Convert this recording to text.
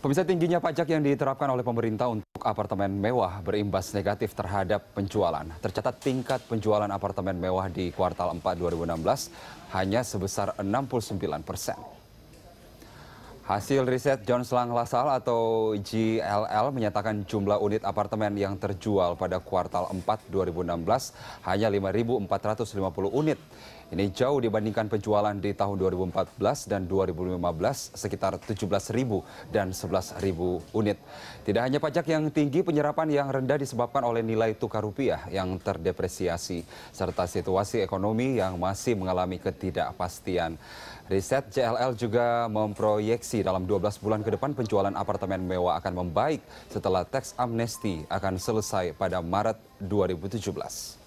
Pemirsa tingginya pajak yang diterapkan oleh pemerintah untuk apartemen mewah berimbas negatif terhadap penjualan. Tercatat tingkat penjualan apartemen mewah di kuartal 4 2016 hanya sebesar 69 persen. Hasil riset John Slang Lasal atau JLL menyatakan jumlah unit apartemen yang terjual pada kuartal 4 2016 hanya 5.450 unit. Ini jauh dibandingkan penjualan di tahun 2014 dan 2015 sekitar 17.000 dan 11.000 unit. Tidak hanya pajak yang tinggi, penyerapan yang rendah disebabkan oleh nilai tukar rupiah yang terdepresiasi serta situasi ekonomi yang masih mengalami ketidakpastian. Riset JLL juga memproyeksi diprediksi dalam 12 bulan ke depan penjualan apartemen mewah akan membaik setelah teks amnesti akan selesai pada Maret 2017.